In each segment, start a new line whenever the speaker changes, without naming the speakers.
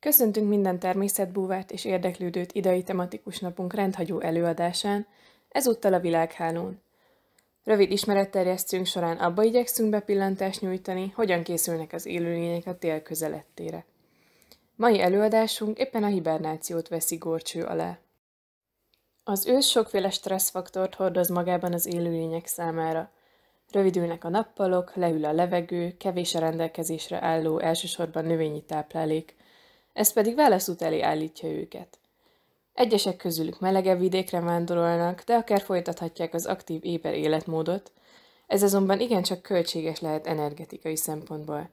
Köszöntünk minden természetbúvárt és érdeklődőt idei tematikus napunk rendhagyó előadásán, ezúttal a világhálón. Rövid ismeretterjesztőnk során abba igyekszünk bepillantást nyújtani, hogyan készülnek az élőlények a tél közelettére. Mai előadásunk éppen a hibernációt veszi gorcső alá. Az ősz sokféle stresszfaktort hordoz magában az élőlények számára. Rövidülnek a nappalok, leül a levegő, kevés a rendelkezésre álló elsősorban növényi táplálék ez pedig válaszút elé állítja őket. Egyesek közülük melegebb vidékre vándorolnak, de akár folytathatják az aktív éber életmódot, ez azonban igencsak költséges lehet energetikai szempontból,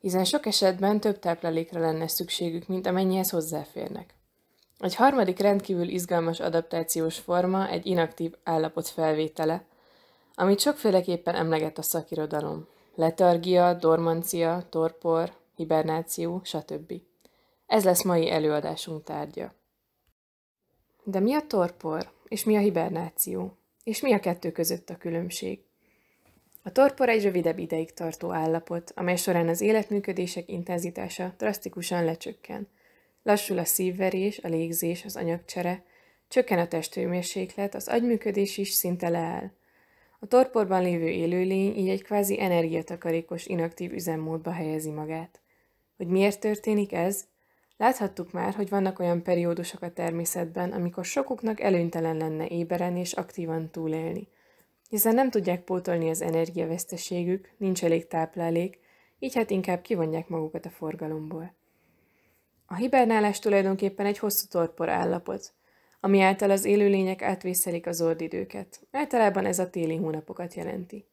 hiszen sok esetben több táplálékra lenne szükségük, mint amennyihez hozzáférnek. Egy harmadik rendkívül izgalmas adaptációs forma egy inaktív állapot felvétele, amit sokféleképpen emleget a szakirodalom. Letargia, dormancia, torpor, hibernáció, stb. Ez lesz mai előadásunk tárgya. De mi a torpor, és mi a hibernáció, és mi a kettő között a különbség? A torpor egy rövidebb ideig tartó állapot, amely során az életműködések intenzitása drasztikusan lecsökken. Lassul a szívverés, a légzés, az anyagcsere, csökken a testőmérséklet, az agyműködés is szinte leáll. A torporban lévő élőlény így egy kvázi energiatakarékos inaktív üzemmódba helyezi magát. Hogy miért történik ez, Láthattuk már, hogy vannak olyan periódusok a természetben, amikor sokuknak előnytelen lenne éberen és aktívan túlélni, hiszen nem tudják pótolni az energiaveszteségük, nincs elég táplálék, így hát inkább kivonják magukat a forgalomból. A hibernálás tulajdonképpen egy hosszú torpor állapot, ami által az élőlények átvészelik az ordidőket. Általában ez a téli hónapokat jelenti.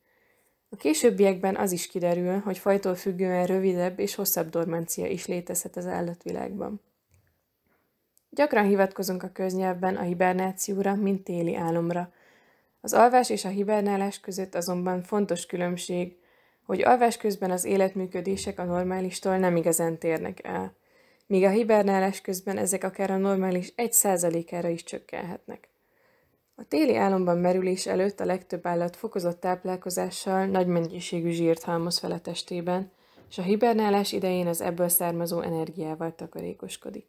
A későbbiekben az is kiderül, hogy fajtól függően rövidebb és hosszabb dormancia is létezhet az állatvilágban. Gyakran hivatkozunk a köznyelvben a hibernációra, mint téli álomra. Az alvás és a hibernálás között azonban fontos különbség, hogy alvás közben az életműködések a normálistól nem igazán térnek el, míg a hibernálás közben ezek akár a normális 1%-ára is csökkenhetnek. A téli álomban merülés előtt a legtöbb állat fokozott táplálkozással nagy mennyiségű zsírt halmoz fel a testében, és a hibernálás idején az ebből származó energiával takarékoskodik.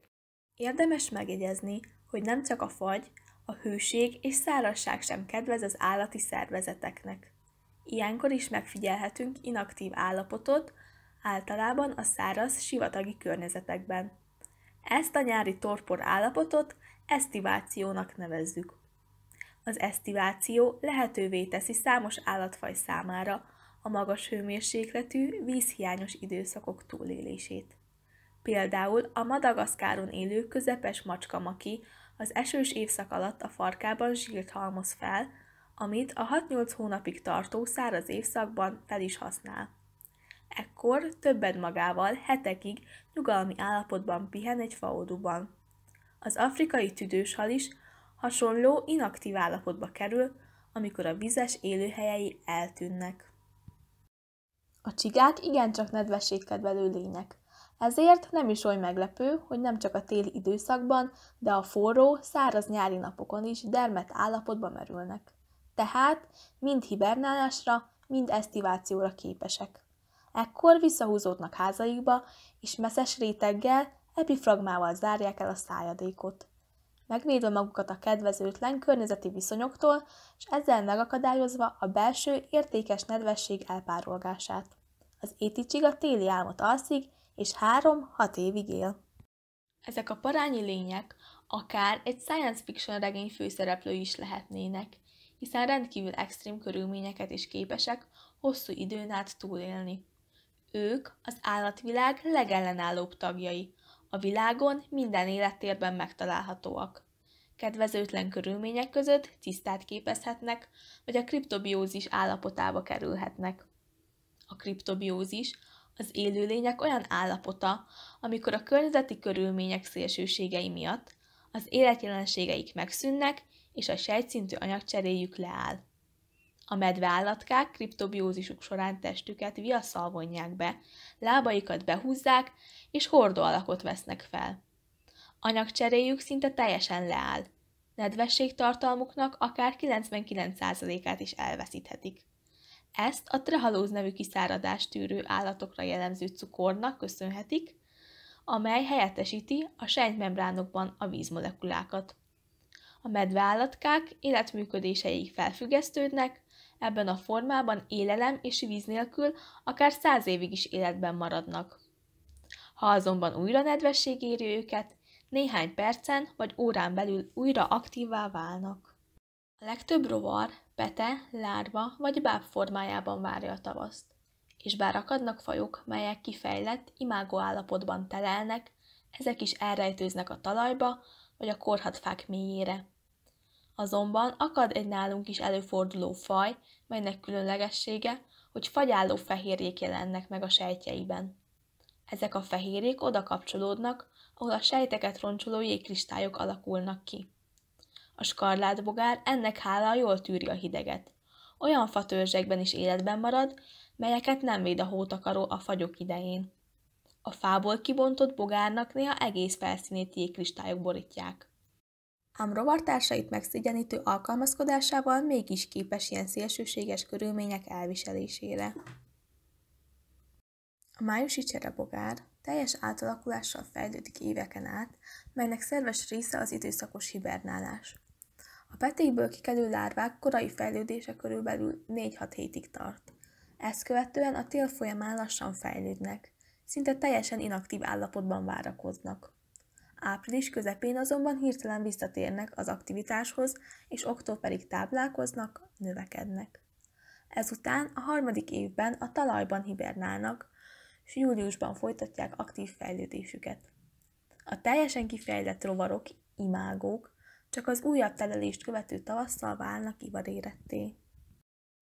Érdemes megjegyezni, hogy nem csak a fagy, a hőség és szárazság sem kedvez az állati szervezeteknek. Ilyenkor is megfigyelhetünk inaktív állapotot, általában a száraz, sivatagi környezetekben. Ezt a nyári torpor állapotot esztivációnak nevezzük. Az esztiváció lehetővé teszi számos állatfaj számára a magas hőmérsékletű, vízhiányos időszakok túlélését. Például a Madagaszkáron élő közepes macskamaki az esős évszak alatt a farkában zsírt halmoz fel, amit a 6-8 hónapig tartó száraz évszakban fel is használ. Ekkor többet magával hetekig nyugalmi állapotban pihen egy faoduban. Az afrikai tüdőshal is hasonló inaktív állapotba kerül, amikor a vizes élőhelyei eltűnnek. A csigák igencsak nedvességkedvelő lények. Ezért nem is oly meglepő, hogy nem csak a téli időszakban, de a forró, száraz nyári napokon is dermet állapotba merülnek. Tehát mind hibernálásra, mind esztivációra képesek. Ekkor visszahúzódnak házaikba, és meszes réteggel, epifragmával zárják el a szájadékot megvédve magukat a kedvezőtlen környezeti viszonyoktól, és ezzel megakadályozva a belső értékes nedvesség elpárolgását. Az éticsiga téli álmot alszik, és három-hat évig él. Ezek a parányi lények akár egy science fiction regény főszereplő is lehetnének, hiszen rendkívül extrém körülményeket is képesek hosszú időn át túlélni. Ők az állatvilág legellenállóbb tagjai, a világon minden élettérben megtalálhatóak. Kedvezőtlen körülmények között tisztát képezhetnek, vagy a kriptobiózis állapotába kerülhetnek. A kriptobiózis az élőlények olyan állapota, amikor a környezeti körülmények szélsőségei miatt az életjelenségeik megszűnnek, és a sejtszintű anyagcseréjük leáll. A medveállatkák kriptobiózisuk során testüket viasszal vonják be, lábaikat behúzzák, és hordó alakot vesznek fel. Anyagcseréjük szinte teljesen leáll. Nedvességtartalmuknak akár 99%-át is elveszíthetik. Ezt a trehalóz nevű kiszáradást tűrő állatokra jellemző cukornak köszönhetik, amely helyettesíti a sejtmembránokban a vízmolekulákat. A medveállatkák életműködéseik felfüggesztődnek, ebben a formában élelem és víz nélkül akár száz évig is életben maradnak. Ha azonban újra nedvesség éri őket, néhány percen vagy órán belül újra aktívvá válnak. A legtöbb rovar pete, lárva vagy báb formájában várja a tavaszt, és bár akadnak fajok, melyek kifejlett, imágó állapotban telelnek, ezek is elrejtőznek a talajba vagy a korhatfák mélyére. Azonban akad egy nálunk is előforduló faj, melynek különlegessége, hogy fagyálló fehérjék jelennek meg a sejtjeiben. Ezek a fehérjék oda kapcsolódnak, ahol a sejteket roncsoló jégkristályok alakulnak ki. A skarlátbogár ennek hála jól tűri a hideget. Olyan fatörzsekben is életben marad, melyeket nem véd a hótakaró a fagyok idején. A fából kibontott bogárnak néha egész felszínét jégkristályok borítják ám rovartársait megszigyenítő alkalmazkodásával mégis képes ilyen szélsőséges körülmények elviselésére. A májusi cserebogár teljes átalakulással fejlődik éveken át, melynek szerves része az időszakos hibernálás. A petékből kikelő lárvák korai fejlődése körülbelül 4-6 hétig tart. Ezt követően a tél folyamán lassan fejlődnek, szinte teljesen inaktív állapotban várakoznak. Április közepén azonban hirtelen visszatérnek az aktivitáshoz, és októberig táplálkoznak, növekednek. Ezután a harmadik évben a talajban hibernálnak, és júliusban folytatják aktív fejlődésüket. A teljesen kifejlett rovarok, imágók, csak az újabb telelést követő tavasszal válnak ivaréretté.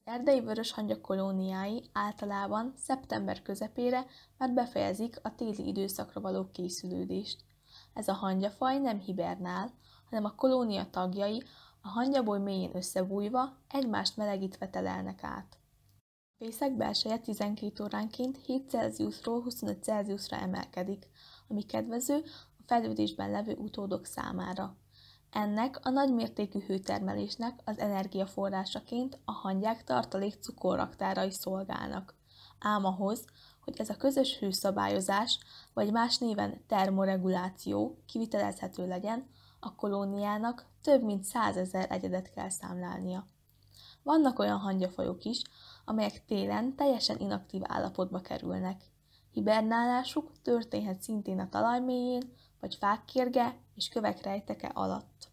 Erdei vörös hangya kolóniái általában szeptember közepére már befejezik a téli időszakra való készülődést, ez a hangyafaj nem hibernál, hanem a kolónia tagjai a hangyaboly mélyén összebújva, egymást melegítve telelnek át. A fészek belseje 12 óránként 7 Celsiusról 25 Celsiusra emelkedik, ami kedvező a fejlődésben levő utódok számára. Ennek a nagymértékű hőtermelésnek az energiaforrásaként a hangyák tartalék cukorraktárai szolgálnak. Ám ahhoz, hogy ez a közös hőszabályozás, vagy más néven termoreguláció kivitelezhető legyen, a kolóniának több mint százezer egyedet kell számlálnia. Vannak olyan hangyafajok is, amelyek télen teljesen inaktív állapotba kerülnek. Hibernálásuk történhet szintén a talaj mélyén, vagy fák kérge és kövek rejteke alatt.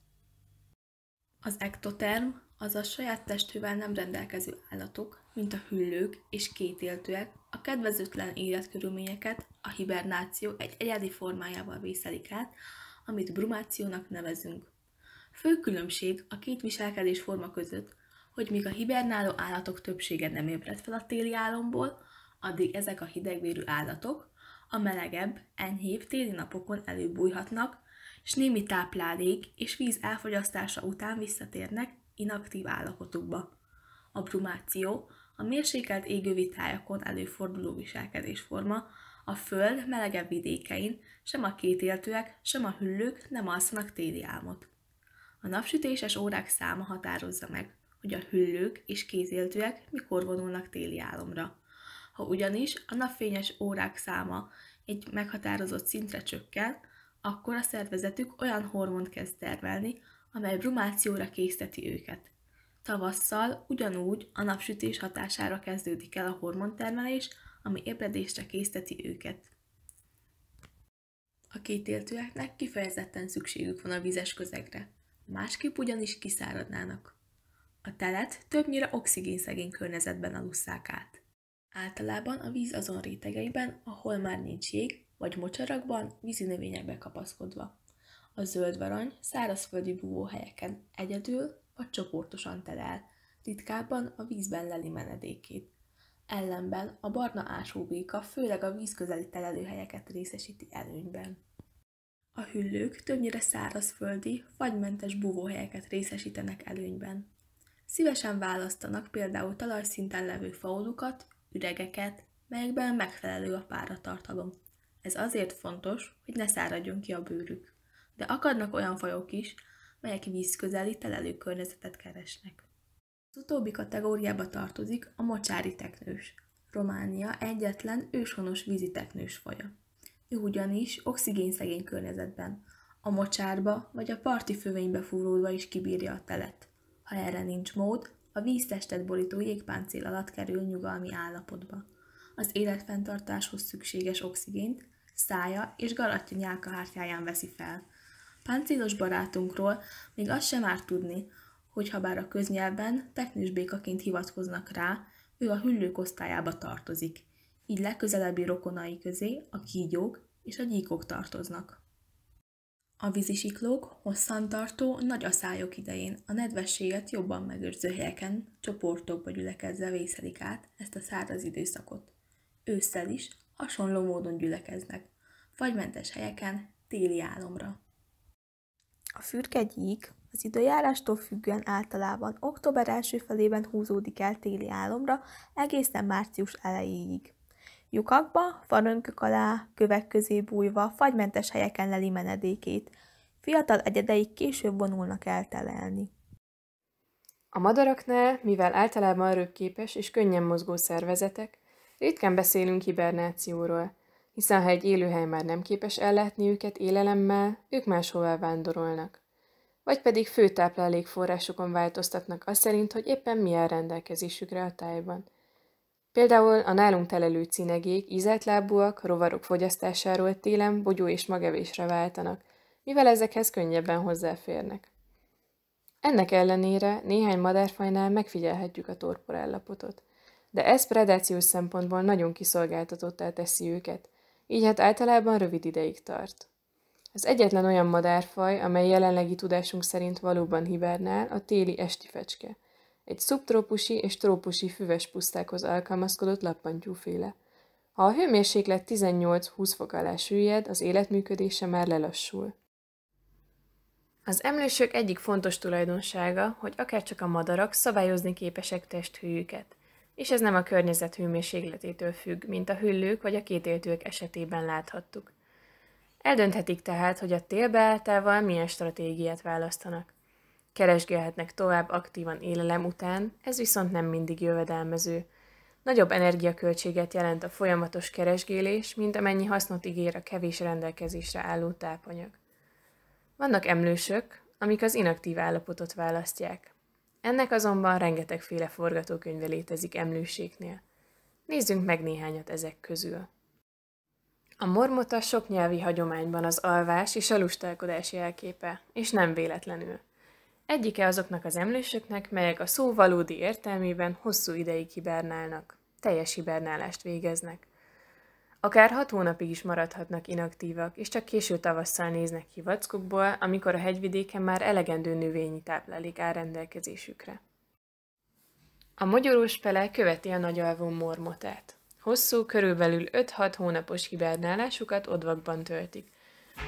Az ektoterm azaz saját testűvel nem rendelkező állatok, mint a hüllők és kétéltőek a kedvezőtlen életkörülményeket a hibernáció egy egyedi formájával vészelik át, amit brumációnak nevezünk. Fő különbség a két viselkedés forma között, hogy míg a hibernáló állatok többsége nem ébred fel a téli álomból, addig ezek a hidegvérű állatok a melegebb, enyhébb téli napokon előbújhatnak, és némi táplálék és víz elfogyasztása után visszatérnek inaktív állapotukba. A brumáció a mérsékelt égővi tájakon előforduló viselkedésforma, a föld melegebb vidékein sem a kétéltőek, sem a hüllők nem alszanak téli álmot. A napsütéses órák száma határozza meg, hogy a hüllők és kézéltőek mikor vonulnak téli álomra. Ha ugyanis a napfényes órák száma egy meghatározott szintre csökken, akkor a szervezetük olyan hormont kezd termelni, amely brumációra készteti őket. Tavasszal ugyanúgy a napsütés hatására kezdődik el a hormontermelés, ami ébredésre készteti őket. A két éltőeknek kifejezetten szükségük van a vizes közegre, másképp ugyanis kiszáradnának. A telet többnyire oxigénszegény környezetben alusszák át. Általában a víz azon rétegeiben, ahol már nincs jég, vagy mocsarakban, vízi növényekbe kapaszkodva. A zöld barany szárazföldi búvóhelyeken egyedül vagy csoportosan terel, ritkábban a vízben leli menedékét. Ellenben a barna ásóbéka főleg a vízközeli telelőhelyeket részesíti előnyben. A hüllők többnyire szárazföldi, fagymentes búvóhelyeket részesítenek előnyben. Szívesen választanak például talajszinten levő faulukat, üregeket, melyekben megfelelő a páratartalom. Ez azért fontos, hogy ne száradjon ki a bőrük de akadnak olyan fajok is, melyek vízközeli telelő környezetet keresnek. Az utóbbi kategóriába tartozik a mocsári teknős, Románia egyetlen őshonos vízi teknős faja. Ő ugyanis oxigénszegény környezetben, a mocsárba vagy a parti fővénybe fúródva is kibírja a telet. Ha erre nincs mód, a víztestet borító jégpáncél alatt kerül nyugalmi állapotba. Az életfenntartáshoz szükséges oxigént szája és garatja nyálkahártyáján veszi fel, Páncélos barátunkról még azt sem árt tudni, hogy ha bár a köznyelben teknős békaként hivatkoznak rá, ő a hüllők osztályába tartozik. Így legközelebbi rokonai közé a kígyók és a gyíkok tartoznak. A vízisiklók tartó, nagy a aszályok idején a nedvességet jobban megőrző helyeken csoportokba gyülekezve vészelik át ezt a száraz időszakot. Ősszel is hasonló módon gyülekeznek, Fagymentes helyeken téli álomra. A gyík az időjárástól függően általában október első felében húzódik el téli álomra egészen március elejéig. Lyukakba, farönkök alá, kövek közé bújva, fagymentes helyeken leli menedékét. Fiatal egyedeik később vonulnak eltelelni.
A madaraknál, mivel általában röpképes és könnyen mozgó szervezetek, ritkán beszélünk hibernációról – hiszen ha egy élőhely már nem képes ellátni őket élelemmel, ők máshová vándorolnak. Vagy pedig főtáplálékforrásokon változtatnak az szerint, hogy éppen milyen rendelkezésükre a tájban. Például a nálunk telelő cínegék, ízeltlábúak, rovarok fogyasztásáról télen bogyó és magevésre váltanak, mivel ezekhez könnyebben hozzáférnek. Ennek ellenére néhány madárfajnál megfigyelhetjük a torpor állapotot, de ez predációs szempontból nagyon kiszolgáltatottá teszi őket, így hát általában rövid ideig tart. Az egyetlen olyan madárfaj, amely jelenlegi tudásunk szerint valóban hibernál, a téli fecske. Egy szubtrópusi és trópusi füves pusztákhoz alkalmazkodott lappantyúféle. Ha a hőmérséklet 18-20 fok alá süllyed, az életműködése már lelassul. Az emlősök egyik fontos tulajdonsága, hogy akárcsak a madarak szabályozni képesek testhőjüket és ez nem a környezet hőmérsékletétől függ, mint a hüllők vagy a kétéltők esetében láthattuk. Eldönthetik tehát, hogy a tél beálltával milyen stratégiát választanak. Keresgélhetnek tovább aktívan élelem után, ez viszont nem mindig jövedelmező. Nagyobb energiaköltséget jelent a folyamatos keresgélés, mint amennyi hasznot ígér a kevés rendelkezésre álló tápanyag. Vannak emlősök, amik az inaktív állapotot választják. Ennek azonban rengetegféle forgatókönyve létezik emlőségnél. Nézzünk meg néhányat ezek közül. A mormota sok nyelvi hagyományban az alvás és a lustálkodás jelképe, és nem véletlenül. Egyike azoknak az emlősöknek, melyek a szó valódi értelmében hosszú ideig hibernálnak, teljes hibernálást végeznek. Akár hat hónapig is maradhatnak inaktívak, és csak késő tavasszal néznek ki vackukból, amikor a hegyvidéken már elegendő növényi táplálék áll rendelkezésükre. A mogyorós pele követi a nagyalvó mormotát. Hosszú, körülbelül 5-6 hónapos hibernálásukat odvakban töltik,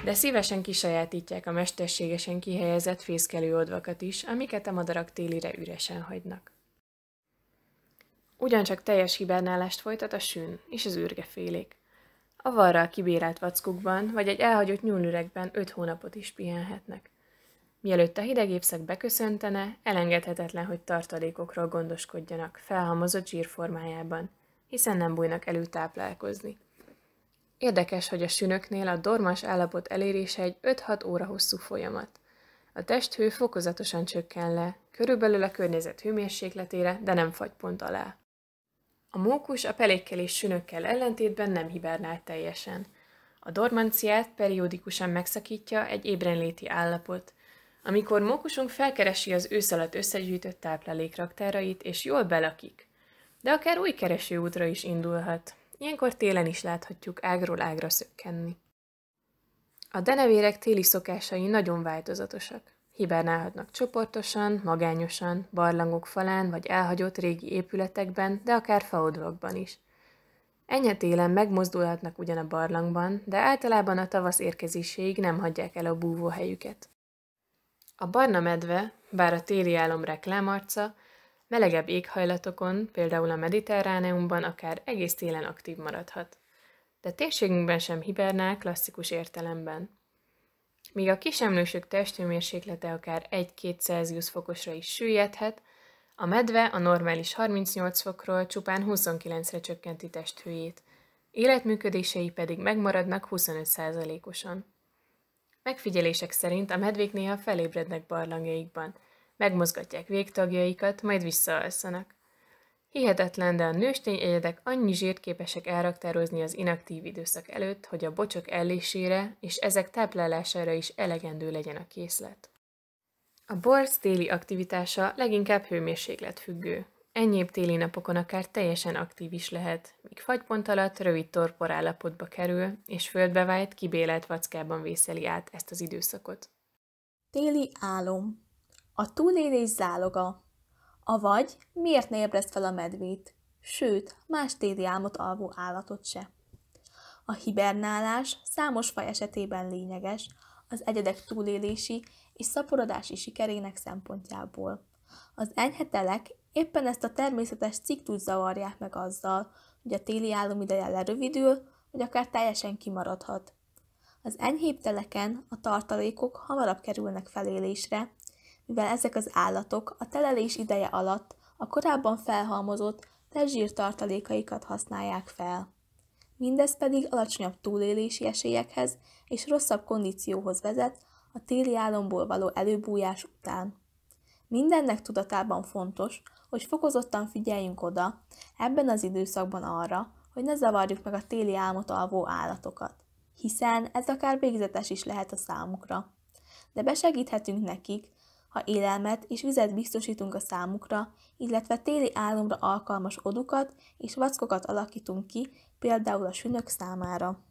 de szívesen kisajátítják a mesterségesen kihelyezett fészkelő odvakat is, amiket a madarak télire üresen hagynak. Ugyancsak teljes hibernálást folytat a sűn és az űrgefélék avarral kibérelt vackukban, vagy egy elhagyott nyúlüregben öt hónapot is pihenhetnek. Mielőtt a hideg évszak beköszöntene, elengedhetetlen, hogy tartalékokról gondoskodjanak, felhamozott zsírformájában, hiszen nem bújnak elő táplálkozni. Érdekes, hogy a sünöknél a dormas állapot elérése egy 5-6 óra hosszú folyamat. A testhő fokozatosan csökken le, körülbelül a környezet hőmérsékletére, de nem fagy pont alá. A mókus a pelékkel és sünökkel ellentétben nem hibernál teljesen. A dormanciát periódikusan megszakítja egy ébrenléti állapot. Amikor mókusunk felkeresi az ősz alatt összegyűjtött táplálékraktárait és jól belakik. De akár új útra is indulhat. Ilyenkor télen is láthatjuk ágról ágra szökkenni. A denevérek téli szokásai nagyon változatosak. Hibernálhatnak csoportosan, magányosan, barlangok falán vagy elhagyott régi épületekben, de akár faodrokban is. Enyhe télen megmozdulhatnak ugyan a barlangban, de általában a tavasz érkezéséig nem hagyják el a búvóhelyüket. A barna medve, bár a téli álom reklámarca, melegebb éghajlatokon, például a mediterráneumban akár egész télen aktív maradhat. De térségünkben sem hibernál klasszikus értelemben míg a kisemlősök testőmérséklete akár 1-2 Celsius fokosra is süllyedhet, a medve a normális 38 fokról csupán 29-re csökkenti testhőjét, életműködései pedig megmaradnak 25%-osan. Megfigyelések szerint a medvék néha felébrednek barlangjaikban, megmozgatják végtagjaikat, majd visszaalszanak. Hihetetlen, de a nőstény egyedek annyi zsírt képesek elraktározni az inaktív időszak előtt, hogy a bocsok ellésére és ezek táplálására is elegendő legyen a készlet. A borz téli aktivitása leginkább hőmérséklet függő. Enyébb téli napokon akár teljesen aktív is lehet, míg fagypont alatt rövid torpor állapotba kerül, és földbe vájt, kibélelt vackában vészeli át ezt az időszakot.
Téli álom. A túlélés záloga. Avagy miért ne ébreszt fel a medvét, sőt, más téli álmot alvó állatot se. A hibernálás számos faj esetében lényeges, az egyedek túlélési és szaporodási sikerének szempontjából. Az enyhetelek éppen ezt a természetes ciklus zavarják meg azzal, hogy a téli álom ideje lerövidül, vagy akár teljesen kimaradhat. Az enyhébb teleken a tartalékok hamarabb kerülnek felélésre, mivel ezek az állatok a telelés ideje alatt a korábban felhalmozott testzsírtartalékaikat használják fel. Mindez pedig alacsonyabb túlélési esélyekhez és rosszabb kondícióhoz vezet a téli álomból való előbújás után. Mindennek tudatában fontos, hogy fokozottan figyeljünk oda ebben az időszakban arra, hogy ne zavarjuk meg a téli álmot alvó állatokat, hiszen ez akár végzetes is lehet a számukra. De besegíthetünk nekik, ha élelmet és vizet biztosítunk a számukra, illetve téli álomra alkalmas odukat és vackokat
alakítunk ki, például a sünök számára.